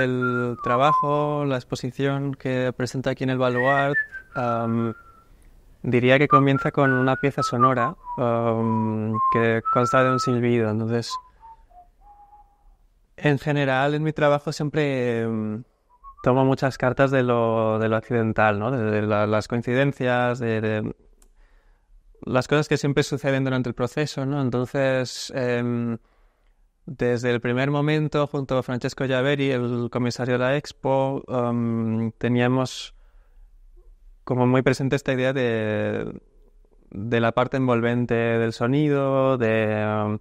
el trabajo, la exposición que presenta aquí en el Baluart, diría que comienza con una pieza sonora que consta de un silbido. Entonces, en general, en mi trabajo siempre tomo muchas cartas de lo, accidental, ¿no? de, las coincidencias, de, las cosas que siempre suceden durante el proceso. ¿no? Entonces, em, desde el primer momento, junto a Francesco Javeri, el comisario de la Expo, um, teníamos como muy presente esta idea de, la parte envolvente del sonido, de um,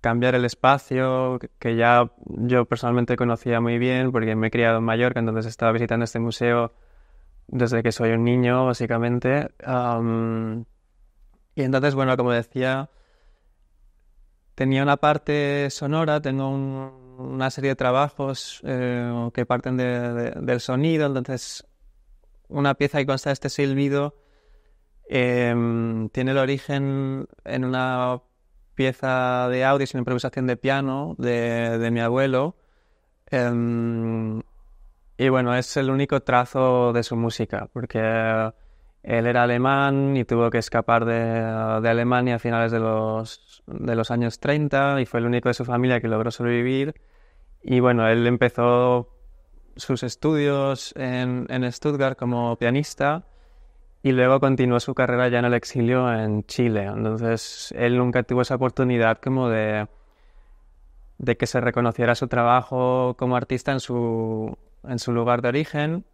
cambiar el espacio, que ya yo personalmente conocía muy bien porque me he criado en Mallorca, entonces estaba visitando este museo desde que soy un niño, básicamente. Um, y entonces, bueno, como decía, tenía una parte sonora, tengo una serie de trabajos eh, que parten del sonido, entonces una pieza que consta de este silbido em, tiene el origen en una pieza de audio, una improvisación de piano de, mi abuelo. Em, y bueno, es el único trazo de su música, porque él era alemán y tuvo que escapar de, de, Alemania a finales de los, de los años 30 y fue el único de su familia que logró sobrevivir. Y bueno, él empezó sus estudios en, en Stuttgart como pianista y luego continuó su carrera ya en el exilio en Chile. Entonces, él nunca tuvo esa oportunidad como de, de que se reconociera su trabajo como artista en su, en su lugar de origen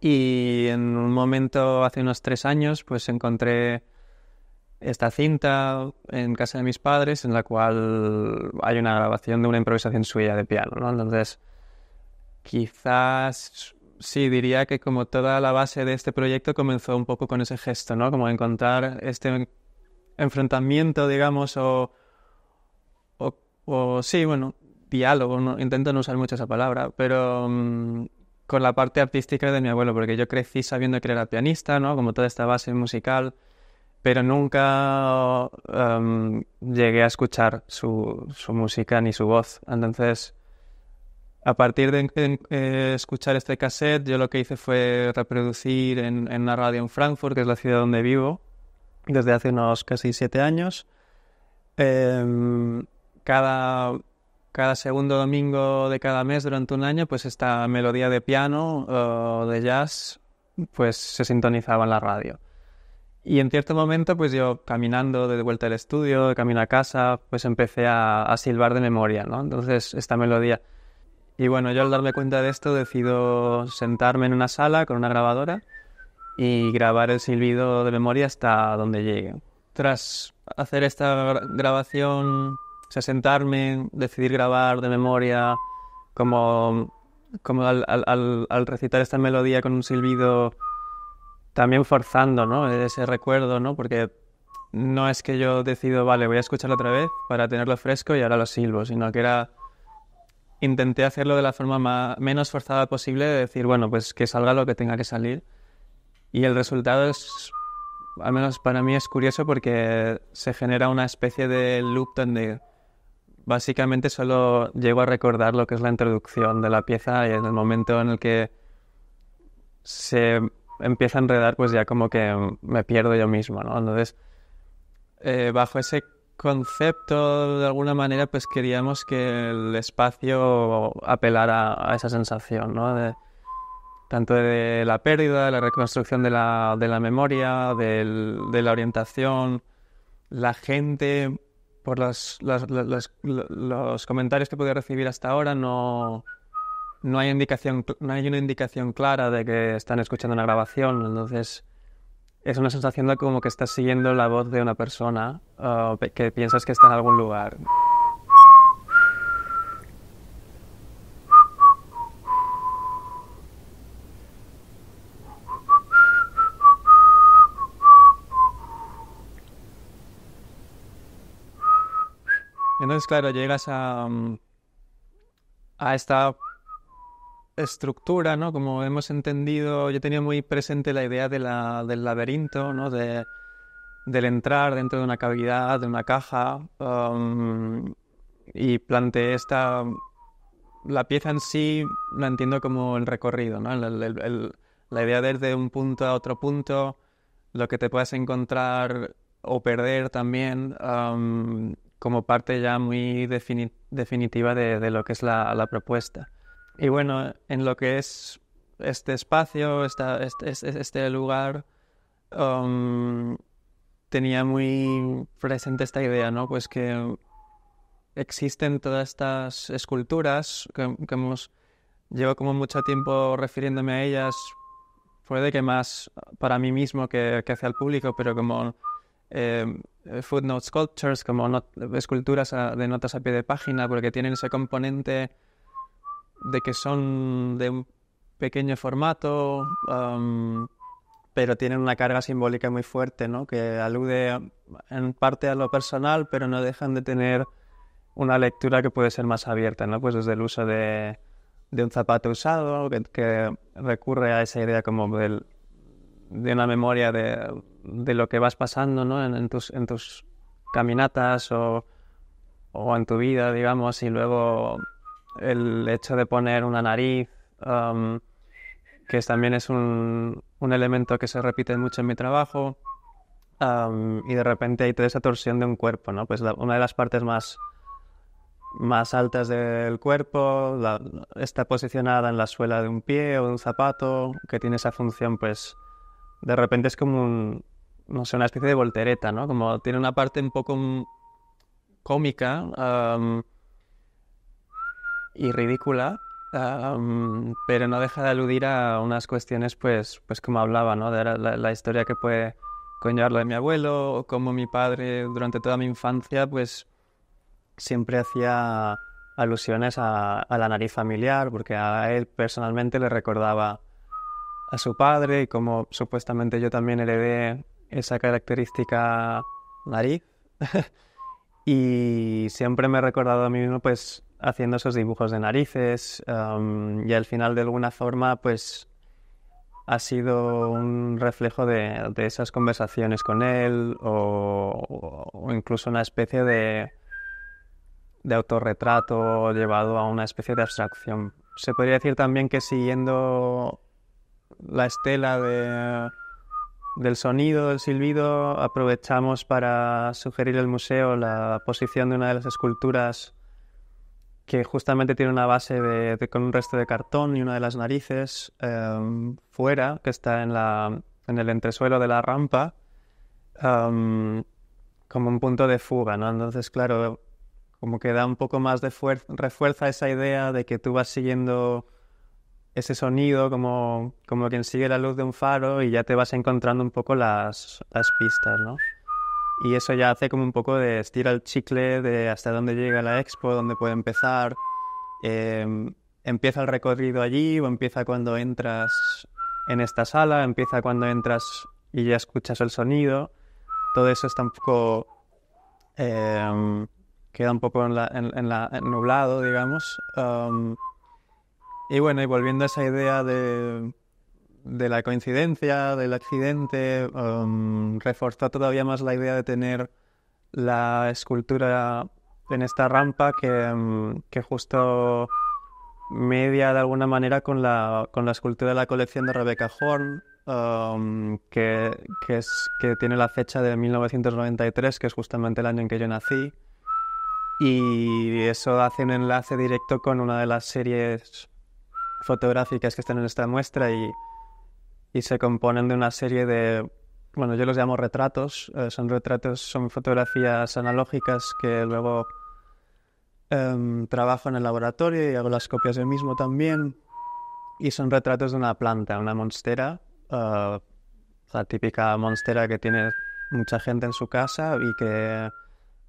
y en un momento, hace unos tres años, pues encontré esta cinta en casa de mis padres en la cual hay una grabación de una improvisación suya de piano, ¿no? Entonces, quizás sí diría que como toda la base de este proyecto comenzó un poco con ese gesto, ¿no? Como encontrar este enfrentamiento, digamos, o, o, sí, bueno, diálogo, no, intento no usar mucho esa palabra, pero mm, con la parte artística de mi abuelo, porque yo crecí sabiendo que era pianista, ¿no? Como toda esta base musical, pero nunca em, llegué a escuchar su, música ni su voz. Entonces, a partir de, eh, escuchar este cassette, yo lo que hice fue reproducir en, la una radio en Frankfurt, que es la ciudad donde vivo, desde hace unos casi siete años. Em, cada cada segundo domingo de cada mes durante un año, pues esta melodía de piano eh, o de jazz, pues se sintonizaba en la radio. Y en cierto momento, pues yo caminando de vuelta al estudio, de camino a casa, pues empecé a, a silbar de memoria, ¿no? Entonces, esta melodía. Y bueno, yo al darme cuenta de esto decido sentarme en una sala con una grabadora y grabar el silbido de memoria hasta donde llegue. Tras hacer esta grabación o sea, sentarme, decidir grabar de memoria, como, como al, al, al recitar esta melodía con un silbido, también forzando ¿no? ese recuerdo, ¿no? porque no es que yo decido, vale, voy a escucharlo otra vez para tenerlo fresco y ahora lo silbo, sino que era intenté hacerlo de la forma más, menos forzada posible, de decir, bueno, pues que salga lo que tenga que salir. Y el resultado es, al menos para mí es curioso porque se genera una especie de loop donde Básicamente solo llego a recordar lo que es la introducción de la pieza y en el momento en el que se empieza a enredar, pues ya como que me pierdo yo mismo, ¿no? Entonces, eh, bajo ese concepto, de alguna manera, pues queríamos que el espacio apelara a esa sensación, ¿no? tanto de la pérdida, de la reconstrucción de la, memoria, de la orientación, la gente por los comentarios que podido recibir hasta ahora, no, no, hay indicación, no hay una indicación clara de que están escuchando una grabación. Entonces, es una sensación de como que estás siguiendo la voz de una persona ah, que piensas que está en algún lugar. claro, llegas a, mm, a esta estructura, ¿no? Como hemos entendido, yo tenía muy presente la idea de del laberinto, ¿no? De, del entrar dentro de una cavidad, de una caja, um, y planteé esta... La pieza en sí la entiendo como el recorrido, ¿no? la idea de ir de un punto a otro punto, lo que te puedas encontrar o perder también, um, como parte ya muy definitiva de, de, lo que es la, la, propuesta. Y bueno, en lo que es este espacio, esta, este, este, lugar, um, tenía muy presente esta idea, ¿no? Pues que existen todas estas esculturas que, hemos... Llevo como mucho tiempo refiriéndome a ellas, puede que más para mí mismo que, que hacia el público, pero como Em, eh, footnote sculptures, como esculturas ah, de notas a pie de página, porque tienen ese componente de que son de un pequeño formato, pero tienen una carga simbólica muy fuerte, ¿no? que alude en parte a lo personal, pero no dejan de tener una lectura que puede ser más abierta, ¿no? pues desde el uso de, de un zapato usado, que, recurre a esa idea como de una memoria de de lo que vas pasando ¿no? en, tus, en tus caminatas o, en tu vida, digamos, y luego el hecho de poner una nariz, um, que también es un, elemento que se repite mucho en mi trabajo, um, y de repente hay toda esa torsión de un cuerpo, ¿no? Pues una de las partes más más altas del cuerpo, está posicionada en la suela de un pie o de un zapato, que tiene esa función, pues de repente es como un, no sé, una especie de voltereta, ¿no? Como tiene una parte un poco cómica y ridícula, pero no deja de aludir a unas cuestiones, pues, pues como hablaba, ¿no? De la, historia que puede conllevar de mi abuelo, o como mi padre durante toda mi infancia, pues siempre hacía alusiones a, a la nariz familiar, porque a él personalmente le recordaba a su padre y como supuestamente yo también heredé esa característica nariz. y siempre me he recordado a mí mismo pues haciendo esos dibujos de narices em, y al final de alguna forma pues ha sido un reflejo de, esas conversaciones con él o, o, incluso una especie de, de autorretrato llevado a una especie de abstracción. Se podría decir también que siguiendo la estela de del sonido, del silbido, aprovechamos para sugerir al museo la posición de una de las esculturas que justamente tiene una base de, con un resto de cartón y una de las narices em, fuera, que está en, la, en el entresuelo de la rampa, em, como un punto de fuga, ¿no? Entonces, claro, como que da un poco más de refuerza esa idea de que tú vas siguiendo ese sonido como, como quien sigue la luz de un faro y ya te vas encontrando un poco las, pistas, ¿no? Y eso ya hace como un poco de estira el chicle de hasta dónde llega la expo, dónde puede empezar. Em, empieza el recorrido allí o empieza cuando entras en esta sala, empieza cuando entras y ya escuchas el sonido. Todo eso está un poco... Em, queda un poco en la, nublado, digamos. Em, y bueno, y volviendo a esa idea de, la coincidencia, del accidente, um, reforzó todavía más la idea de tener la escultura en esta rampa um, que, justo media de alguna manera con la, con la escultura de la colección de Rebecca Horn, um, que, que tiene la fecha de 1993, que es justamente el año en que yo nací. Y eso hace un enlace directo con una de las series fotográficas que están en esta muestra y, y se componen de una serie de, bueno, yo los llamo retratos, eh, son retratos, son fotografías analógicas que luego em, trabajo en el laboratorio y hago las copias yo mismo también. Y son retratos de una planta, una monstera, eh, la típica monstera que tiene mucha gente en su casa y que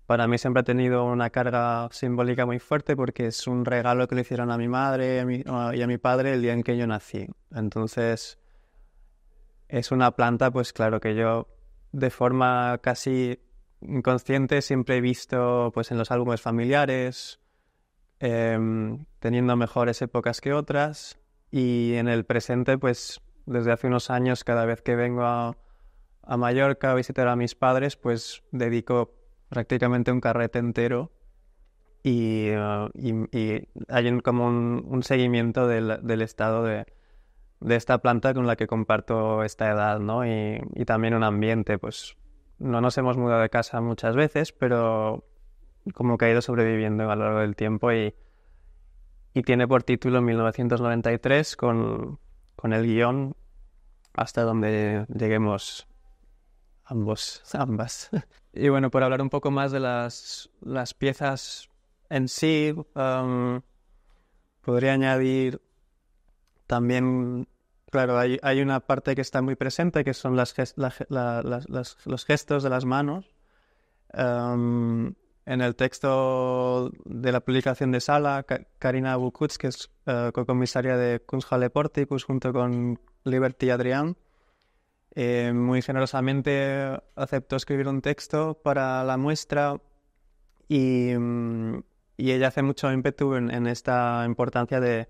para mí siempre ha tenido una carga simbólica muy fuerte porque es un regalo que le hicieron a mi madre y a mi padre el día en que yo nací. Entonces, es una planta, pues claro, que yo de forma casi inconsciente siempre he visto pues, en los álbumes familiares, em, teniendo mejores épocas que otras. Y en el presente, pues desde hace unos años, cada vez que vengo a, a Mallorca a visitar a mis padres, pues dedico prácticamente un carrete entero. Y, eh, hay como un, seguimiento del, estado de, esta planta con la que comparto esta edad, ¿no? Y, también un ambiente, pues no nos hemos mudado de casa muchas veces, pero como que ha ido sobreviviendo a lo largo del tiempo y, tiene por título 1993 con, con el guión hasta donde lleguemos ambos, ambas. Y bueno, por hablar un poco más de las, piezas en sí, um, podría añadir también, claro, hay, una parte que está muy presente, que son las, los gestos de las manos. Um, en el texto de la publicación de Sala, Karina Bukutz, que es eh, cocomisaria de Kunsthalle pues junto con Liberty Adrián, eh, muy generosamente aceptó escribir un texto para la muestra y, mm, ella hace mucho ímpetu en, esta importancia de,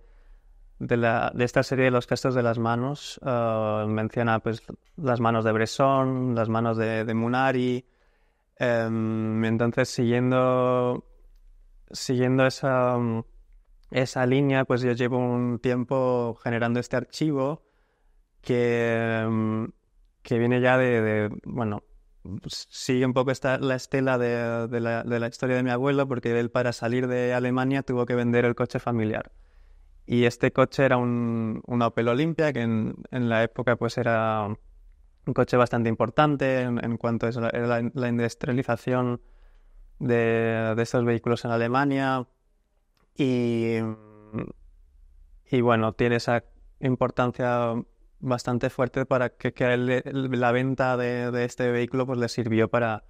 esta serie de los gestos de las manos. Eh, menciona pues, las manos de Bresson, las manos de, Munari. Em, entonces, siguiendo, siguiendo esa, esa línea, pues yo llevo un tiempo generando este archivo que, em, que viene ya de, bueno, pues, sigue un poco esta, la estela de, de, la, historia de mi abuelo, porque él para salir de Alemania tuvo que vender el coche familiar. Y este coche era un, una Opel Olympia que en, la época pues era un coche bastante importante en, cuanto a la, industrialización de, de estos vehículos en Alemania. Y, y bueno, tiene esa importancia bastante fuerte para que, la venta de, este vehículo pues le sirvió para,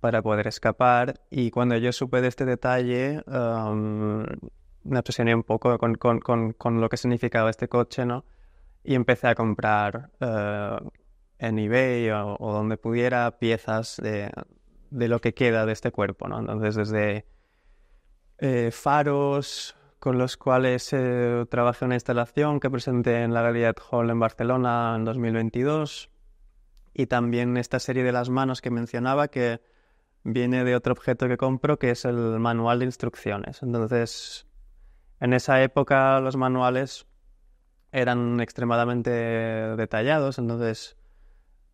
para poder escapar. Y cuando yo supe de este detalle, me obsesioné un poco con, lo que significaba este coche, ¿no? Y empecé a comprar eh, en eBay o, donde pudiera piezas de, lo que queda de este cuerpo, ¿no? Entonces, desde eh, faros, con los cuales trabajé una instalación que presenté en la Galería Hall en Barcelona en 2022 y también esta serie de las manos que mencionaba que viene de otro objeto que compro que es el manual de instrucciones. Entonces, en esa época los manuales eran extremadamente detallados, entonces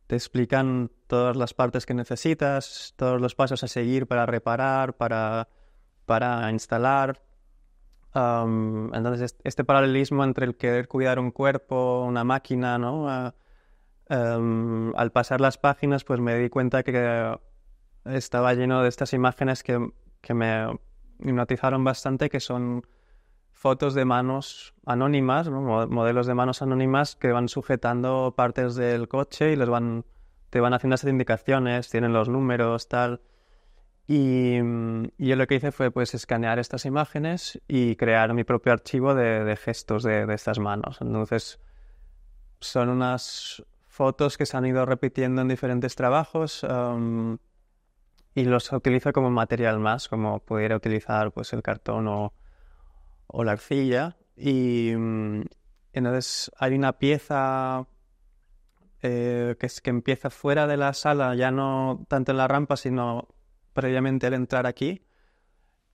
te explican todas las partes que necesitas, todos los pasos a seguir para reparar, para, para instalar, entonces, este paralelismo entre el querer cuidar un cuerpo, una máquina, ¿no? al pasar las páginas, pues me di cuenta que estaba lleno de estas imágenes que, me hipnotizaron bastante, que son fotos de manos anónimas, modelos de manos anónimas que van sujetando partes del coche y les van, te van haciendo esas indicaciones, tienen los números, tal. Mm, y, yo lo que hice fue pues escanear estas imágenes y crear mi propio archivo de, gestos de, estas manos. Entonces, son unas fotos que se han ido repitiendo en diferentes trabajos y los utilizo como material más, como pudiera utilizar pues el cartón o, la arcilla. Y mm, entonces hay una pieza eh, que, es, que empieza fuera de la sala, ya no tanto en la rampa, sino previamente al entrar aquí,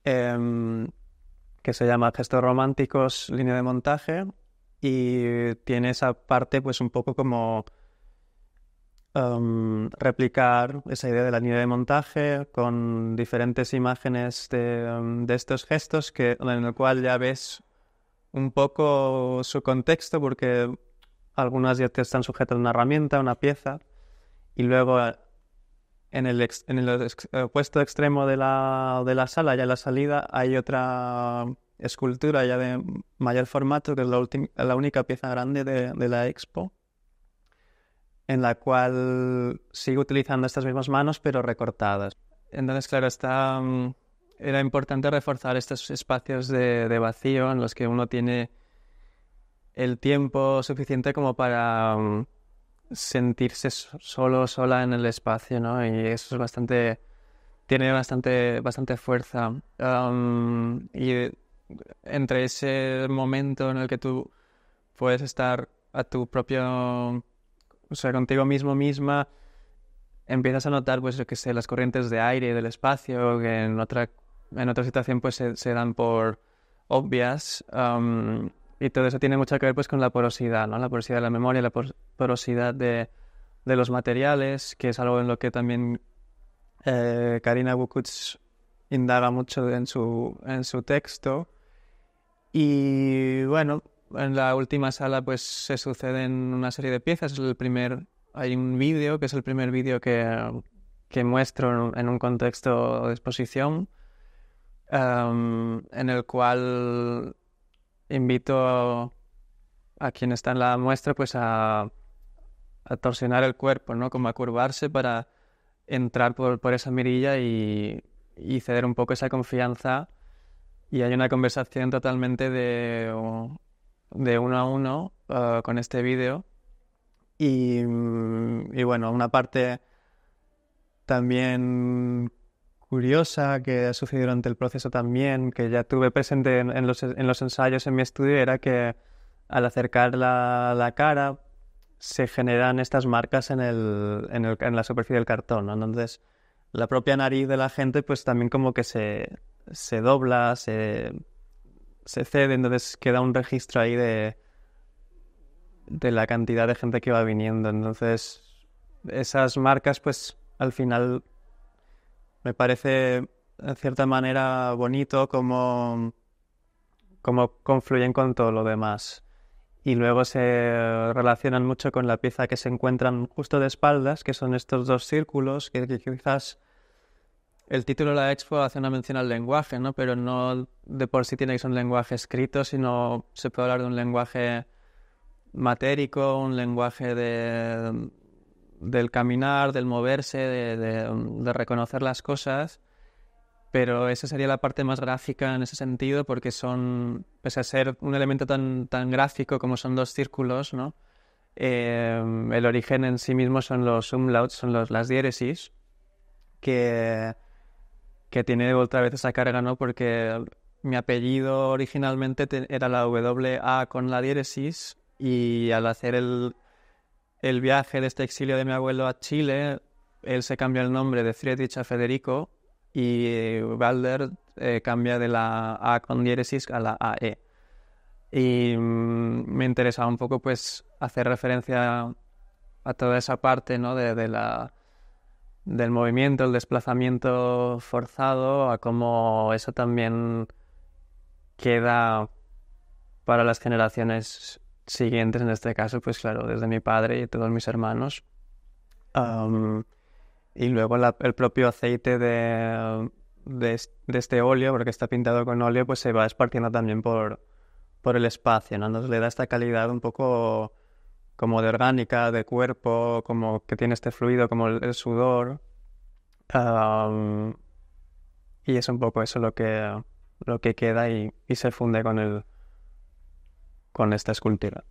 em, que se llama Gestos Románticos, línea de montaje, y tiene esa parte pues un poco como em, replicar esa idea de la línea de montaje con diferentes imágenes em, de, estos gestos que, en el cual ya ves un poco su contexto porque algunas ya te están sujetas a una herramienta, a una pieza, y luego en el, en el eh, opuesto extremo de la, de la sala, ya en la salida, hay otra escultura ya de mayor formato, que es la, la única pieza grande de, la expo, en la cual sigue utilizando estas mismas manos, pero recortadas. Entonces, claro, está, mm, era importante reforzar estos espacios de vacío en los que uno tiene el tiempo suficiente como para mm, sentirse solo, sola en el espacio, ¿no? Y eso es bastante, tiene bastante, bastante fuerza. y entre ese momento en el que tú puedes estar a tu propio, o sea, contigo mismo, misma, empiezas a notar, pues, yo que sé, las corrientes de aire del espacio, que en otra, en otra situación, pues, se, dan por obvias. Y todo eso tiene mucho que ver pues con la porosidad, ¿no? La porosidad de la memoria, la porosidad de, de los materiales, que es algo en lo que también eh, Karina Bukuts indaga mucho en su, en su texto. Y bueno, en la última sala pues se suceden una serie de piezas. El primer, hay un vídeo, que es el primer vídeo que, que muestro en un contexto de exposición, em, en el cual invito a quien está en la muestra pues a, torsionar el cuerpo, ¿no? Como a curvarse para entrar por, por esa mirilla y, ceder un poco esa confianza. Y hay una conversación totalmente de, de uno a uno uh, con este vídeo. Y, y, bueno, una parte también curiosa que ha sucedido durante el proceso también, que ya tuve presente en, los, ensayos en mi estudio, era que al acercar la, cara se generan estas marcas en, el, en, la superficie del cartón. Entonces, la propia nariz de la gente, pues también como que se, se dobla, se, cede, entonces queda un registro ahí de, de la cantidad de gente que va viniendo. Entonces, esas marcas, pues al final me parece en cierta manera bonito cómo, como confluyen con todo lo demás. Y luego se relacionan mucho con la pieza que se encuentran justo de espaldas, que son estos dos círculos, que, que quizás el título de la expo hace una mención al lenguaje, ¿no? pero no de por sí tiene que ser un lenguaje escrito, sino se puede hablar de un lenguaje matérico, un lenguaje de, del caminar, del moverse, mm, de, reconocer las cosas, pero esa sería la parte más gráfica en ese sentido, porque son, pese a ser un elemento tan, tan gráfico como son dos círculos, eh, el origen en sí mismo son los umlauts, son los, las diéresis, que, que tiene otra vez esa carga, ¿no? Porque mi apellido originalmente era la WA con la diéresis y al hacer el el viaje de este exilio de mi abuelo a Chile, él se cambia el nombre de Friedrich a Federico y Balder eh, eh, cambia de la A con diéresis a la AE. Y mm, me interesaba un poco pues hacer referencia a toda esa parte ¿no? de, la, del movimiento, el desplazamiento forzado, a cómo eso también queda para las generaciones siguientes, en este caso, pues claro, desde mi padre y todos mis hermanos. y luego el propio aceite de, de, este óleo, porque está pintado con óleo, pues se va esparciendo también por, por el espacio, ¿no? Nos le da esta calidad un poco como de orgánica, de cuerpo, como que tiene este fluido, como el, sudor. y es un poco eso lo que, lo que queda y, y se funde con el, con esta escultura.